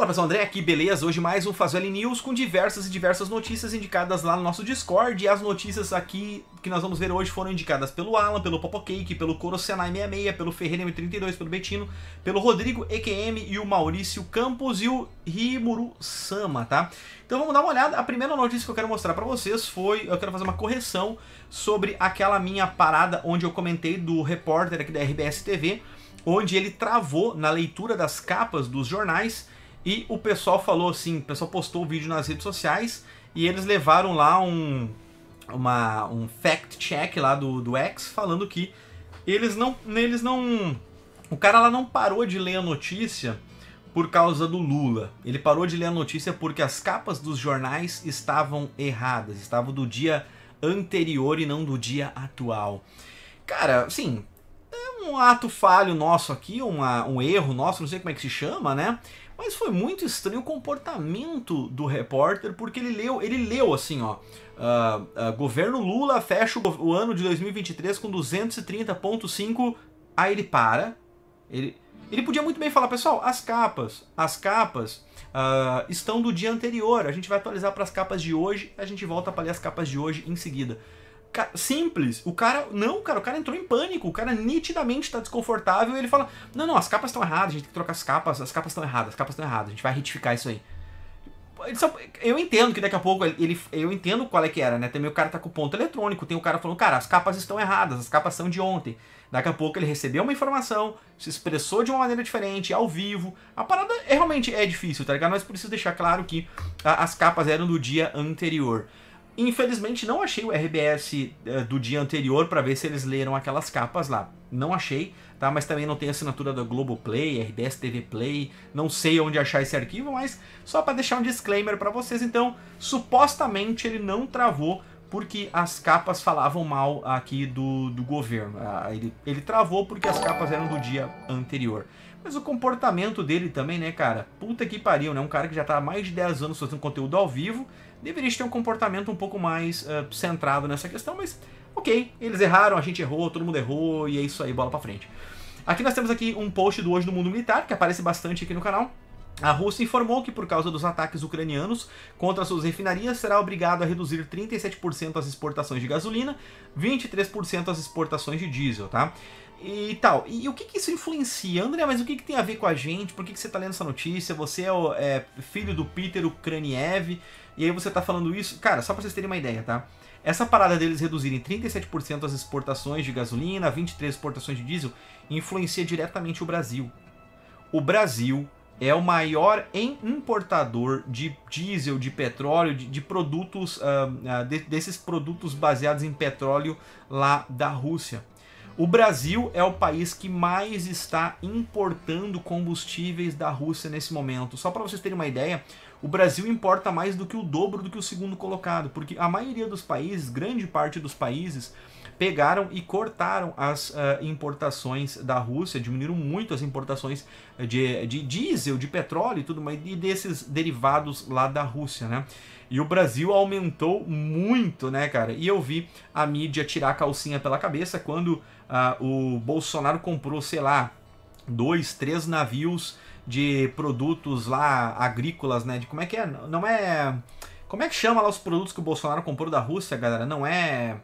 Fala pessoal, André aqui, beleza? Hoje mais um Fazeli News com diversas e diversas notícias indicadas lá no nosso Discord. E as notícias aqui que nós vamos ver hoje foram indicadas pelo Alan, pelo Popocake, pelo Corosenai66, pelo Ferreira M32, pelo Betino, pelo Rodrigo EQM e o Maurício Campos e o Rimuru Sama, tá? Então vamos dar uma olhada. A primeira notícia que eu quero mostrar pra vocês foi... Eu quero fazer uma correção sobre aquela minha parada onde eu comentei do repórter aqui da RBS TV, onde ele travou na leitura das capas dos jornais e o pessoal falou assim, o pessoal postou o vídeo nas redes sociais e eles levaram lá um, uma, um fact check lá do, do X falando que eles não, neles não, o cara lá não parou de ler a notícia por causa do Lula. Ele parou de ler a notícia porque as capas dos jornais estavam erradas, estavam do dia anterior e não do dia atual. Cara, assim, é um ato falho nosso aqui, uma, um erro nosso, não sei como é que se chama, né? Mas foi muito estranho o comportamento do repórter, porque ele leu, ele leu assim, ó. Uh, uh, governo Lula fecha o, o, ano de 2023 com 230,5. Aí ele para. Ele, ele podia muito bem falar, pessoal, as capas, as capas uh, estão do dia anterior. A gente vai atualizar para as capas de hoje, a gente volta para ler as capas de hoje em seguida simples. O cara, não, cara, o cara entrou em pânico, o cara nitidamente tá desconfortável e ele fala: "Não, não, as capas estão erradas, a gente tem que trocar as capas, as capas estão erradas, as capas estão erradas, a gente vai retificar isso aí". Só, eu entendo que daqui a pouco ele eu entendo qual é que era, né? Também o cara tá com ponto eletrônico, tem o cara falando: "Cara, as capas estão erradas, as capas são de ontem". Daqui a pouco ele recebeu uma informação, se expressou de uma maneira diferente, ao vivo. A parada é, realmente é difícil, tá ligado? Mas precisamos deixar claro que a, as capas eram do dia anterior. Infelizmente não achei o RBS uh, eh, do dia anterior para ver se eles leram aquelas capas lá. Não achei, tá? Mas também não tem assinatura da Globoplay, RBS TV Play, não sei onde achar esse arquivo, mas só para deixar um disclaimer para vocês, então, supostamente ele não travou porque as capas falavam mal aqui do, do governo. Ah, ele, ele travou porque as capas eram do dia anterior. Mas o comportamento dele também, né, cara? Puta que pariu, né? Um cara que já tá há mais de 10 anos fazendo conteúdo ao vivo deveria ter um comportamento um pouco mais uh, centrado nessa questão, mas ok, eles erraram, a gente errou, todo mundo errou e é isso aí, bola pra frente. Aqui nós temos aqui um post do Hoje do Mundo Militar, que aparece bastante aqui no canal. A Rússia informou que, por causa dos ataques ucranianos contra suas refinarias, será obrigado a reduzir 37% as exportações de gasolina, 23% as exportações de diesel, tá? e tal. E, e, o que, que isso influencia? André, mas o que, que tem a ver com a gente? Por que, que você está lendo essa notícia? Você é, o, é, filho do Peter Ukraniev, e aí você está falando isso? Cara, só para vocês terem uma ideia, tá? Essa parada deles reduzirem 37% as exportações de gasolina, 23% exportações de diesel, influencia diretamente o Brasil. O Brasil é o maior importador de diesel, de petróleo, de, de produtos, uh, de, desses produtos baseados em petróleo lá da Rússia. O Brasil é o país que mais está importando combustíveis da Rússia nesse momento. Só para vocês terem uma ideia, o Brasil importa mais do que o dobro do que o segundo colocado, porque a maioria dos países, grande parte dos países, pegaram e cortaram as uh, importações da Rússia, diminuíram muito as importações eh, de, de diesel, de petróleo e tudo mais, e desses derivados lá da Rússia, né? E o Brasil aumentou muito, né, cara? E eu vi a mídia tirar a calcinha pela cabeça quando uh, o Bolsonaro comprou, sei lá, dois, três navios de produtos lá agrícolas, né? De como é que é? Não é. Como é que chama lá os produtos que o Bolsonaro comprou da Rússia, galera? Não é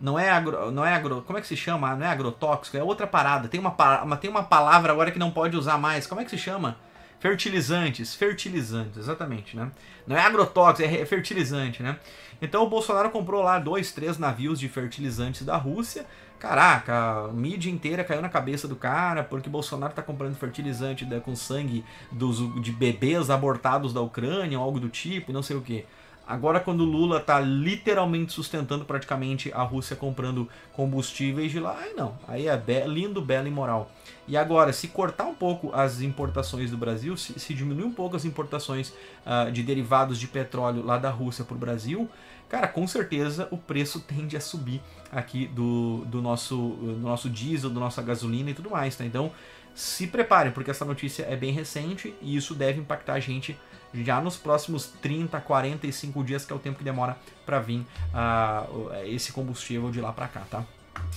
não é agro, não é agro, como é que se chama? Não é agrotóxico, é outra parada. Tem uma, mas tem uma palavra agora que não pode usar mais. Como é que se chama? Fertilizantes, fertilizantes, exatamente, né? Não é agrotóxico, é fertilizante, né? Então o Bolsonaro comprou lá dois, três navios de fertilizantes da Rússia. Caraca, a mídia inteira caiu na cabeça do cara porque Bolsonaro tá comprando fertilizante né, com sangue dos, de bebês abortados da Ucrânia, ou algo do tipo, não sei o que. Agora, quando o Lula está literalmente sustentando praticamente a Rússia comprando combustíveis de lá, aí não, aí é be lindo, belo e moral. E agora, se cortar um pouco as importações do Brasil, se, se diminuir um pouco as importações uh, de derivados de petróleo lá da Rússia para o Brasil, cara, com certeza o preço tende a subir aqui do, do, nosso, do nosso diesel, do nossa gasolina e tudo mais, tá? Então, se preparem, porque essa notícia é bem recente e isso deve impactar a gente já nos próximos 30, 45 dias, que é o tempo que demora para vir uh, esse combustível de lá para cá, tá?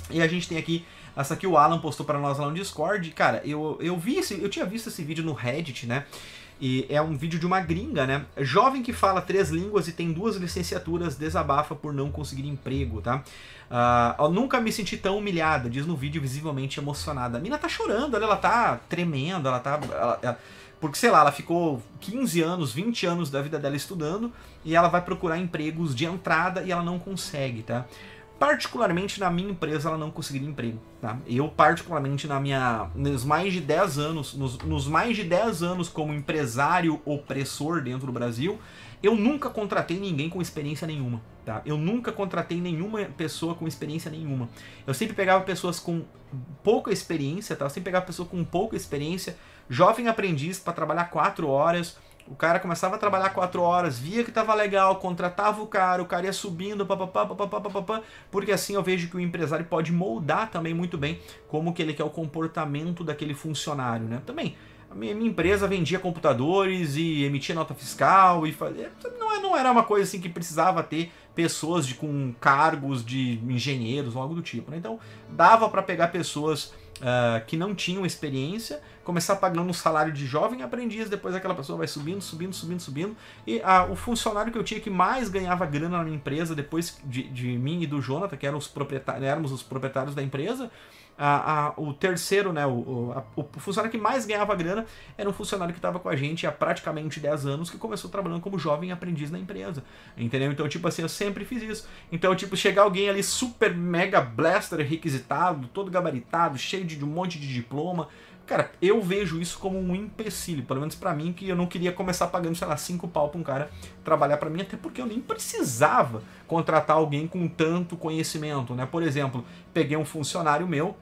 E a gente tem aqui essa que o Alan postou para nós lá no Discord. Cara, eu, eu vi esse, eu tinha visto esse vídeo no Reddit, né? E é um vídeo de uma gringa, né? Jovem que fala três línguas e tem duas licenciaturas desabafa por não conseguir emprego, tá? Uh, nunca me senti tão humilhada, diz no vídeo visivelmente emocionada. A mina tá chorando, ela tá tremendo, ela tá. Ela, ela, porque, sei lá, ela ficou 15 anos, 20 anos da vida dela estudando e ela vai procurar empregos de entrada e ela não consegue, tá? Particularmente na minha empresa, ela não conseguiria emprego. Tá? Eu, particularmente, na minha, nos mais de 10 anos, nos, nos mais de 10 anos como empresário opressor dentro do Brasil, eu nunca contratei ninguém com experiência nenhuma. Tá? Eu nunca contratei nenhuma pessoa com experiência nenhuma. Eu sempre pegava pessoas com pouca experiência, tá? eu sempre pegava pessoa com pouca experiência, jovem aprendiz para trabalhar 4 horas o cara começava a trabalhar quatro horas, via que tava legal, contratava o cara, o cara ia subindo, papapá, papapá, papapá, porque assim eu vejo que o empresário pode moldar também muito bem como que ele quer o comportamento daquele funcionário, né? Também, a minha empresa vendia computadores e emitia nota fiscal e fazia... É, é, não era uma coisa assim que precisava ter pessoas de, com cargos de engenheiros algo do tipo, né? Então, dava para pegar pessoas uh, que não tinham experiência, começar pagando um salário de jovem aprendiz, depois aquela pessoa vai subindo, subindo, subindo, subindo. E uh, o funcionário que eu tinha que mais ganhava grana na minha empresa, depois de, de mim e do Jonathan, que eram os proprietários, éramos os proprietários da empresa, a, a, o terceiro, né, o, a, o, funcionário que mais ganhava grana era um funcionário que estava com a gente há praticamente 10 anos, que começou trabalhando como jovem aprendiz na empresa. Entendeu? Então, tipo assim, eu sempre fiz isso. Então, tipo, chegar alguém ali super mega blaster requisitado, todo gabaritado, cheio de, de um monte de diploma, Cara, eu vejo isso como um empecilho, pelo menos para mim, que eu não queria começar pagando, sei lá, cinco pau pra um cara trabalhar para mim, até porque eu nem precisava contratar alguém com tanto conhecimento, né? Por exemplo, peguei um funcionário meu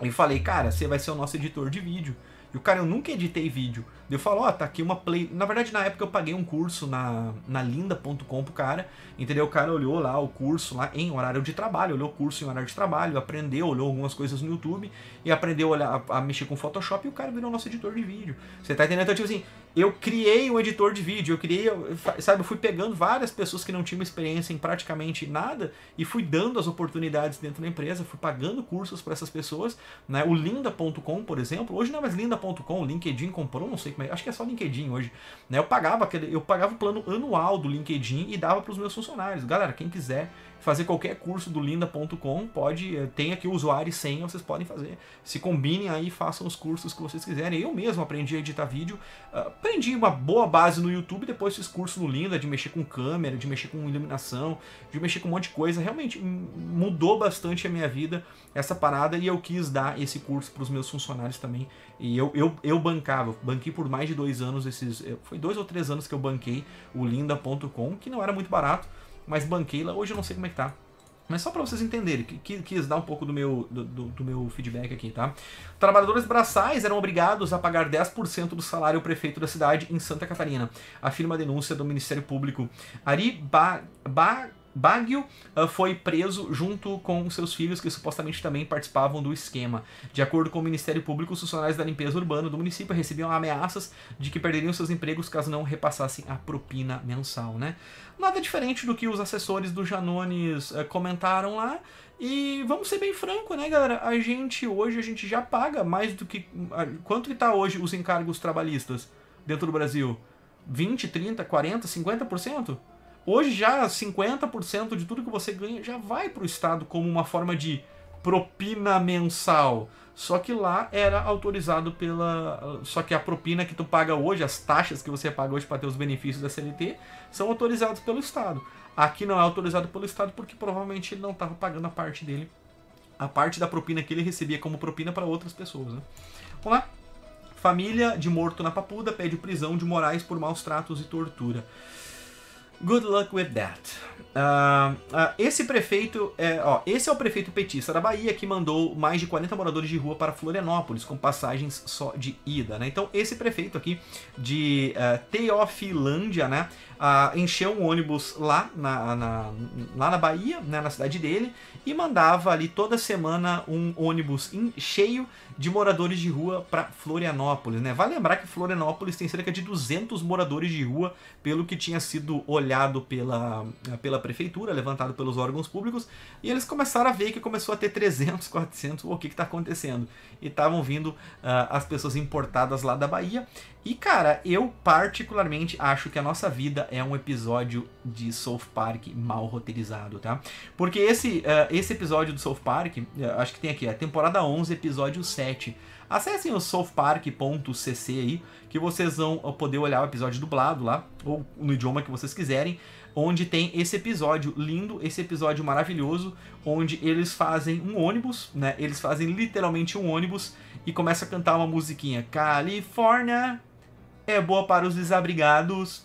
e falei, cara, você vai ser o nosso editor de vídeo. E o cara, eu nunca editei vídeo, eu falo, ó, oh, tá aqui uma play. Na verdade, na época eu paguei um curso na, na linda.com pro cara, entendeu? O cara olhou lá o curso lá em horário de trabalho, olhou o curso em horário de trabalho, aprendeu, olhou algumas coisas no YouTube e aprendeu a, olhar, a, mexer com Photoshop e o cara virou nosso editor de vídeo. Você tá entendendo? Então, tipo assim, eu criei um editor de vídeo, eu criei, eu, sabe, eu fui pegando várias pessoas que não tinham experiência em praticamente nada e fui dando as oportunidades dentro da empresa, fui pagando cursos para essas pessoas, né? O linda.com, por exemplo, hoje não é mais linda.com, o LinkedIn comprou, não sei mas como é, acho que é só LinkedIn hoje, né? Eu pagava aquele, eu pagava o plano anual do LinkedIn e dava para os meus funcionários. Galera, quem quiser fazer qualquer curso do linda.com, pode, eh, tem aqui o usuário e senha, vocês podem fazer. Se combinem aí, façam os cursos que vocês quiserem. Eu mesmo aprendi a editar vídeo, ah, aprendi uma boa base no YouTube, depois fiz curso no Linda de mexer com câmera, de mexer com iluminação, de mexer com um monte de coisa. Realmente mudou bastante a minha vida essa parada e eu quis dar esse curso para os meus funcionários também. E eu, eu, eu bancava, banquei por por mais de dois anos esses. Eh, foi dois ou três anos que eu banquei o linda.com, que não era muito barato, mas banquei lá. Hoje eu não sei como é que tá. Mas só para vocês entenderem, que, quis dar um pouco do meu, do, do, meu feedback aqui, tá? Trabalhadores braçais eram obrigados a pagar 10% do salário ao prefeito da cidade em Santa Catarina, afirma a denúncia do Ministério Público. Ari ba, ba Baggio uh, ah, foi preso junto com seus filhos, que supostamente também participavam do esquema. De acordo com o Ministério Público, os funcionários da limpeza urbana do município recebiam ameaças de que perderiam seus empregos caso não repassassem a propina mensal. Né? Nada diferente do que os assessores do Janones uh, comentaram lá. E vamos ser bem franco, né, galera? A gente hoje a gente já paga mais do que ah, quanto que tá hoje os encargos trabalhistas dentro do Brasil? 20, 30, 40, 50%? Hoje já 50% de tudo que você ganha já vai para o Estado como uma forma de propina mensal. Só que lá era autorizado pela. Só que a propina que tu paga hoje, as taxas que você paga hoje para ter os benefícios da CLT, são autorizados pelo Estado. Aqui não é autorizado pelo Estado porque provavelmente ele não estava pagando a parte dele, a parte da propina que ele recebia como propina para outras pessoas. Né? Vamos lá. Família de morto na Papuda pede prisão de Moraes por maus tratos e tortura. Good luck with that. Uh, uh, esse prefeito, é, ó, esse é o prefeito petista da Bahia que mandou mais de 40 moradores de rua para Florianópolis, com passagens só de ida, né? Então, esse prefeito aqui de uh, Teofilândia, né, ah, encheu um ônibus lá na, na, lá na Bahia, né, na cidade dele, e mandava ali toda semana um ônibus cheio de moradores de rua para Florianópolis, né? Vale lembrar que Florianópolis tem cerca de 200 moradores de rua, pelo que tinha sido olhado pela, pela prefeitura, levantado pelos órgãos públicos, e eles começaram a ver que começou a ter 300, 400, o que está acontecendo? E estavam vindo uh, as pessoas importadas lá da Bahia. E cara, eu particularmente acho que a nossa vida é um episódio de South Park mal roteirizado, tá? Porque esse, uh, esse episódio do South Park, uh, acho que tem aqui, é temporada 11, episódio 7. Acessem o southpark.cc aí, que vocês vão poder olhar o episódio dublado lá, ou no idioma que vocês quiserem onde tem esse episódio lindo, esse episódio maravilhoso, onde eles fazem um ônibus, né? Eles fazem literalmente um ônibus e começa a cantar uma musiquinha. Califórnia é boa para os desabrigados.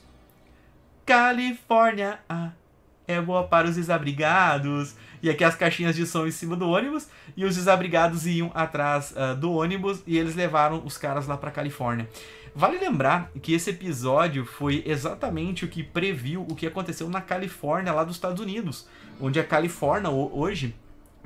Califórnia ah, é boa para os desabrigados. E aqui as caixinhas de som em cima do ônibus e os desabrigados iam atrás uh, do ônibus e eles levaram os caras lá para Califórnia. Vale lembrar que esse episódio foi exatamente o que previu o que aconteceu na Califórnia, lá dos Estados Unidos, onde a Califórnia hoje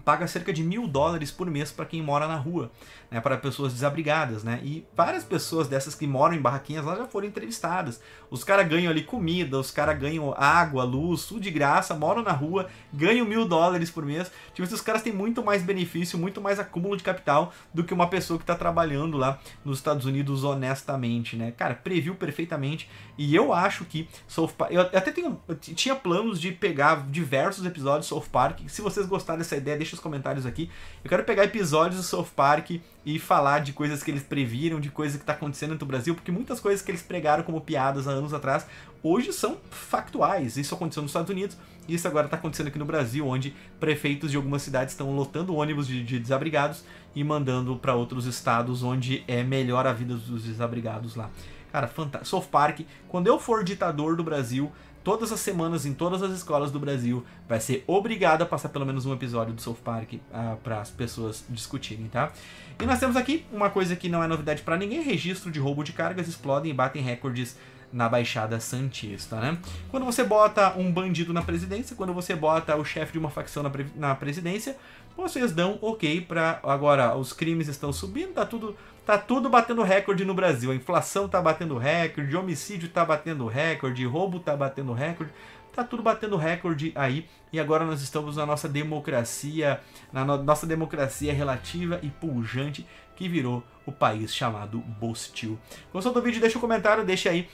paga cerca de mil dólares por mês para quem mora na rua, né, para pessoas desabrigadas, né? E várias pessoas dessas que moram em barraquinhas lá já foram entrevistadas. Os caras ganham ali comida, os caras ganham água, luz, tudo de graça, moram na rua, ganham mil dólares por mês. Tipo, esses caras têm muito mais benefício, muito mais acúmulo de capital do que uma pessoa que está trabalhando lá nos Estados Unidos honestamente, né? Cara, previu perfeitamente e eu acho que South Park... Eu até tenho, eu tinha planos de pegar diversos episódios de South Park. Se vocês gostarem dessa ideia, deixa deixa os comentários aqui. Eu quero pegar episódios do South Park e falar de coisas que eles previram, de coisas que tá acontecendo no Brasil, porque muitas coisas que eles pregaram como piadas há anos atrás, hoje são factuais. Isso aconteceu nos Estados Unidos, e isso agora tá acontecendo aqui no Brasil, onde prefeitos de algumas cidades estão lotando ônibus de, de desabrigados e mandando para outros estados onde é melhor a vida dos desabrigados lá. Cara, fantástico. South Park, quando eu for ditador do Brasil, todas as semanas em todas as escolas do Brasil vai ser obrigado a passar pelo menos um episódio do South Park uh, para as pessoas discutirem, tá? E nós temos aqui uma coisa que não é novidade para ninguém: registro de roubo de cargas explodem e batem recordes na Baixada Santista, né? Quando você bota um bandido na presidência, quando você bota o chefe de uma facção na, na presidência, vocês dão ok para agora os crimes estão subindo, tá tudo tá tudo batendo recorde no Brasil. A inflação tá batendo recorde, homicídio tá batendo recorde, roubo tá batendo recorde. Tá tudo batendo recorde aí e agora nós estamos na nossa democracia, na no nossa democracia relativa e pujante que virou o país chamado Bostil. Gostou do vídeo? Deixa um comentário, deixa aí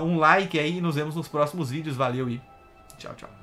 uh, um like aí e nos vemos nos próximos vídeos. Valeu e tchau, tchau.